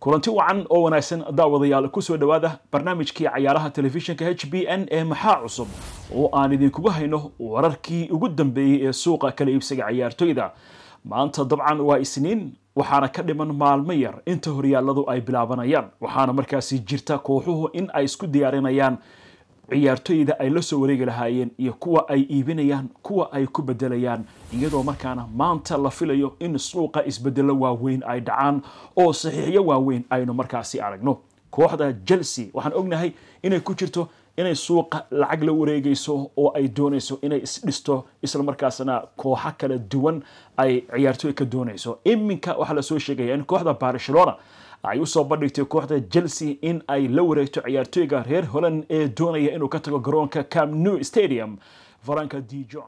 kulanti wacan oo wanaagsan daawadayaal ku soo dhowaada barnaamijkii cayaaraha telefishinka h b n ee maxaa cusub oo aan idinkuga hayno wararkii ugu dambeeyey ee suuqa kala iibsiga ciyaartoyda maanta dabcan waa isniin waxaana ka dhiman maalmo yar inta horyaaladu ay bilaabanayaan waxaana markaasi jirta kooxuhu in ay isku diyaarinayaan ciyaartoyda ay la soo wareegi lahaayeen iyo kuwa ay iibinayaan kuwa ay ku bedelayaan iyadoo markaana maanta la filayo in suuqa isbedelo waaweyn ay dhacaan oo saxiixyo waaweyn aynu markaasi aragno kooxda chelsea waxaan ognahay inay ku jirto inay suuqa lacag la wareegeyso oo ay doonayso inay isdhisto islamarkaasna kooxo kala duwan ay ciyaartooy ka doonayso iminka waxaa lasoo sheegaya in kooxda barcelona ay usoo bandhigtay kooxda chelsea in ay la wareegto ciyaartooyga reer holland ee doonaya inuu ka tago garoonka cam new stadium faranka d jon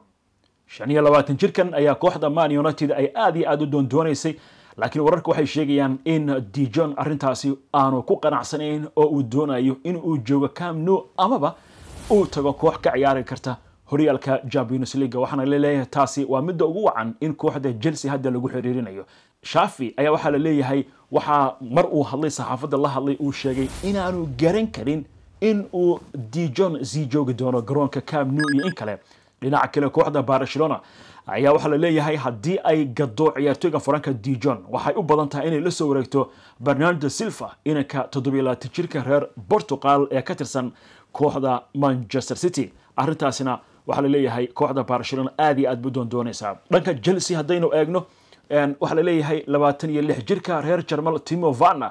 shan iyo labaatan jirkan ayaa kooxda man united ay aada iyo aada u doondoonaysay laakiin wararka waxay sheegayaan in d jon arrintaasi aanu ku qanacsanayn oo uu doonayo in uu joogo cam new amaba uu tago koox ka ciyaari karta horyaalka champions leaga waxaana laleeyahay taasi waa midda ugu wacan in kooxda chelsea hadda lagu xiriirinayo shaafi ayaa waxaa la leeyahay waxaa mar uu hadlay saxaafadda la hadlay uu sheegay inaanu garan karin in uu dijon sii joogi doono garoonka cam new iyo in kale dhinaca kale kooxda barcelona ayaa waxaa la leeyahay haddii ay gado ciyaartooyga faranka dijon waxay u badan tahay inay la soo wareegto bernardo silva inanka toddobiilaatan jirka reer portugal ee ka tirsan kooxda manchester city arrintaasina waxaa la leeyahay kooxda barcelona aad iyo aad bu doondoonaysaa dhanka chelsea haddaynu eegno waxaa laleeyahay labaatan iyo lix jirka reer jarmal timovana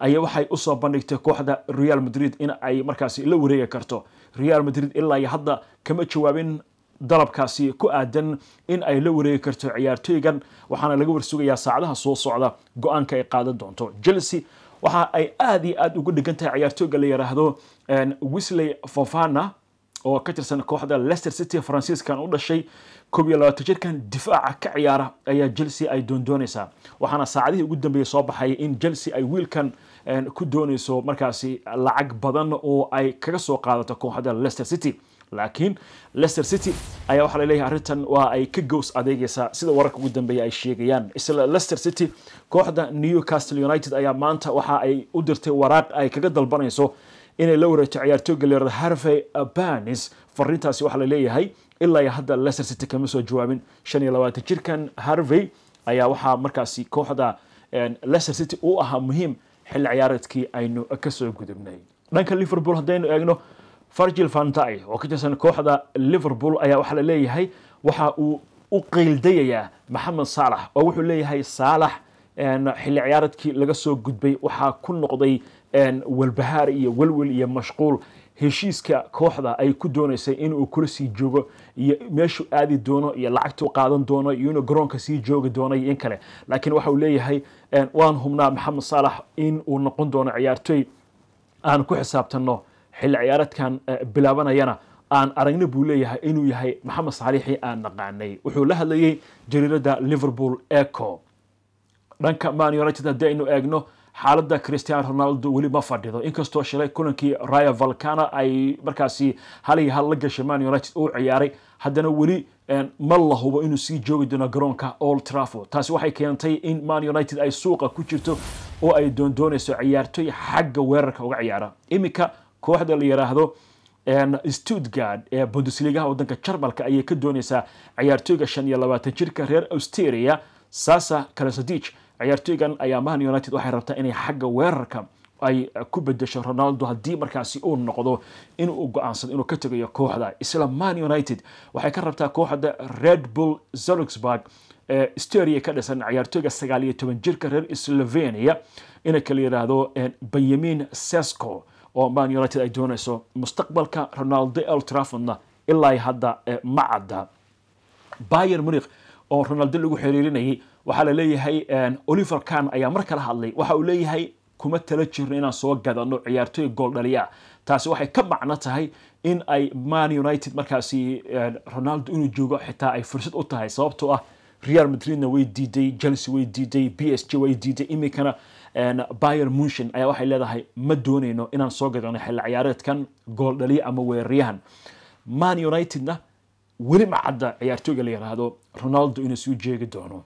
ayaa waxay usoo bandhigtay kooxda real madrid in ay markaasi la wareegi karto real madrid ilaa iyo hadda kama jawaabin dalabkaasi ku aadan in ay la wareegi karto ciyaartoygan waxaana laga warsugayaa saacadaha soo socda go-aanka ay qaadan doonto chelsea waxa ay aada iyo aada ugu dhegan tahay ciyaartooyga la yidhaahdo wisley fofana oo ka tirsan kooxda leicester city faransiiskan u dhashay koob iyo labaatan jirkan difaaca ka ciyaara ayaa chelsea ay doondoonaysaa waxaana saacadihii ugu dambeeyey soo baxay in chelsea ay wiilkan eh, ku doonayso markaasi lacag badan oo ay kaga soo qaadato kooxda leicester city laakiin leicester city ayaa waxaa laleeyahay arrintan waa ay ka gows adeegaysaa sida wararka ugu dambeeya ay sheegayaan isla leicester city kooxda newcastle united ayaa maanta waxa ay u dirtay waraaq ay kaga dalbanayso inay la wareegto ciyaartooyga leer harvey banis fariintaasi waxaa la leeyahay ilaa iyo hadda leicester city kama soo jawaabin shan iyo labaatan jirkan harvey ayaa waxaa markaasi kooxda leicester city u ahaa muhiim xilli ciyaareedkii aynu kasoo gudubnay dhanka liverpool haddaynu eegno fargil vandy oo ka tirsan kooxda liverpool ayaa waxaa la leeyahay waxa uu u qeyldayayaa maxamed saalax oo wuxuu leeyahay saalax xilli ciyaaradkii laga soo gudbay waxaa ku noqday walbahaar iyo welwel iyo mashquul heshiiska kooxda ay ku doonaysay inuu kula sii joogo iyo meeshuu aadi doono iyo lacagtuu qaadan doono iyo inuu garoonka sii joogi doono iyo in kale laakiin waxa uu leeyahay waan hubnaa maxamed saalax in noqon doono ciyaartoy aan ku xisaabtanno xilli ciyaaradkan e, bilaabanayana aan aragna buu leeyahay inuu yahay maxamed saaliixii aan naqaanay wuxuu la hadlayey jariiradda liverpool eco dhanka man united haddii aynu eegno xaaladda christian ronaldo weli ma fadhido inkastoo shilay kulankii raya valcana ay markaasi hal iyo hal la gashay man united uu ciyaaray haddana weli eh, ma la hubo inuu sii joogi doono garoonka old trafo taasi waxay keentay in man united ay suuqa ku jirto oo ay doondooneyso ciyaartoy xagga weerarka uga ciyaara iminka kooxda la yidhaahdo eh, stuttgard ee bundesligaha waddanka jarmalka ayay ka dooneysaa ciyaartoyga shan iyo labaatan jirka reer austeria sasa kalasadic ciyaartoygan ayaa man united waxay rabtaa inay xagga weerarka ay ku bedesho ronaldo haddii markaasi uu noqdo in go-aansado inuu ka tegayo kooxda isla man united waxay ka rabtaa kooxda red bull zoluxburg ee steria ka dhisan ciyaartoyga sagaal iyo toban jirka reer slovenia ina kala yidhaahdo benyamin sesco oo man united ay doonayso mustaqbalka ronaldo el trafordna ilaa hadda ma cadda bayer munich oo ronaldo lagu xiriirinayay waxaa la leeyahay oliver kan ayaa mar kala hadlay waxa uu leeyahay kuma tala jirno inaan soo gadano ciyaartooy gool dhaliya taasi waxay ka macno tahay in ay man united markaasi ronaldo inuu joogo xitaa ay fursad u tahay sababtoo ah real madridna way diiday chelsea way diiday b s g way diiday iminkana bayer munchen ayaa waxay leedahay ma doonayno inaan soo gadano xilla ciyaareedkan gool dhaliya ama weeraryahan man unitedna weli macadda ciyaartooyga la yidhaahdo ronaldo inuu suu jeegi doono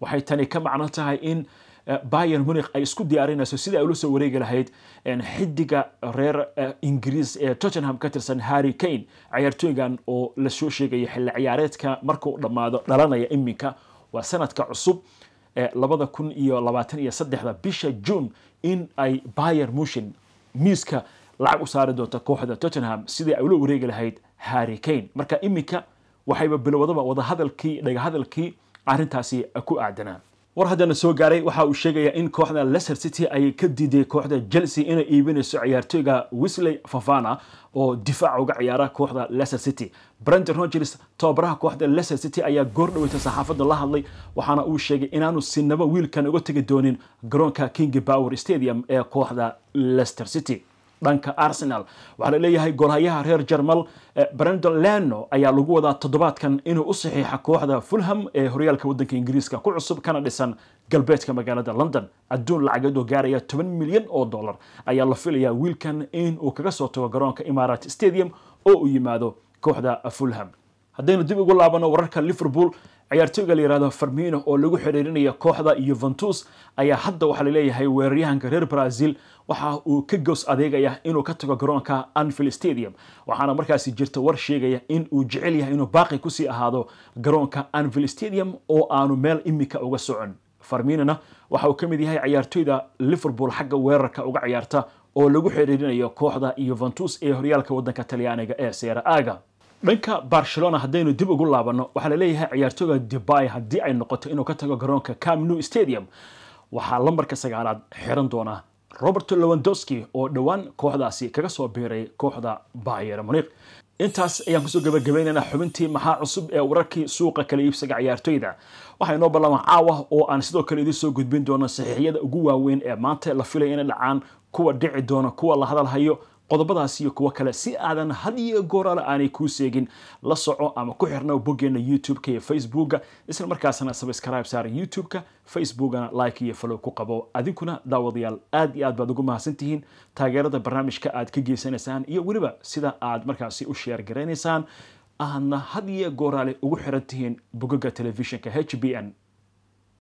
waxay tani ka macno tahay in eh, bayer munikh ay isku diyaarinayso sidai ay ula soo wareegi lahayd xidiga reer eh, ingiriis ee eh, tottenham ka tirsan harry kane ciyaartooygan oo lasoo sheegaya xilli ciyaareedka markuu dhammaado dhalanaya iminka waa sanadka cusub labada kun iyo labaatan iyo saddexda bisha june in ay bayer mushin miiska lacag u saari doonta kooxda tottenham sidai ay ula wareegi lahayd harikane marka iminka waxayba bilowdaba wadahadalkii dhagahadalkii arintaasi ku aadanaa war haddana soo gaaray waxa uu sheegaya in kooxda lester city ay ka diiday kooxda chelsea inay iibinayso ciyaartooyga wisley favana oo difaaca uga ciyaara kooxda lester city brenton rogers tababaraha kooxda lester city ayaa goor dhaweyta saxaafadda la hadlay waxaana uu sheegay inaanu sinaba wiilkan uga tegi doonin garoonka king bower stadium ee kooxda lester city dhanka arsenal waxaa la leeyahay golhayaha reer jermal eh, brendon lano ayaa lagu wadaa toddobaadkan inuu u saxiixa kooxda fulham ee horyaalka waddanka ingiriiska ku cusub kana dhisan galbeedka magaalada london adduun lacageed oo gaaraya toban milyan oo dollar ayaa la filayaa wiilkan inuu kaga soo tago garoonka imarat stadium oo uu yimaado kooxda fulham haddaynu dib ugu laabano wararka liverpool ciyaartooyga la farmino oo lagu xiriirinaya kooxda yuventus ayaa hadda waxaa laleeyahay weeraryahanka reer brazil waxa uu ka goos adeegaya inuu ka tago garoonka anfield stadium waxaana markaasi jirta war sheegaya in uu jecel yahay inuu baaqi kusii ahaado garoonka anfield stadium oo aanu meel imika uga socon farminona waxa uu ka mid yahay ciyaartooyda liverpool xagga weerarka uga ciyaarta oo lagu xiriirinayo kooxda yuventus ee horyaalka waddanka talyaaniga ee seera aga dhanka barcelona haddaynu dib ugu laabanno waxaa laleeyahay ciyaartooyga dubai haddii ay noqoto inuu ka tago garoonka cam stadium waxaa lambarka sagaalaad xiran doona roberto lewandowski oo dhowaan kooxdaasi kaga soo biiray kooxda bayer muniq intaas ayaan kusoo gabagabaynaynaa xubintii maxaa cusub ee wararkii suuqa kala iibsaga ciyaartooyda waxaa inoo ballaama caawa oo aan sidoo kale idiin soo gudbin doono saxiixyada ugu waaweyn ee maanta la filaya inay dhacaan kuwa dhici doono kuwa la hadalhayo qodobadaas iyo kuwo kale si aadan had iyo goorale aanay kuu seegin la soco ama ku xirnow boggeena youtube-ka iyo facebooka isla markaasna sabscribe saar youtube-ka facebookana like iyo falow ku qabo adinkuna daawadayaal aad iyo aad baad ugu mahadsantihiin taageerada barnaamijka aad ka geysanaysaan iyo weliba sida aad markaasi u sheer garaynaysaan aadna had iyo gooraale ugu xiran tihiin bogaga telefishinka h b n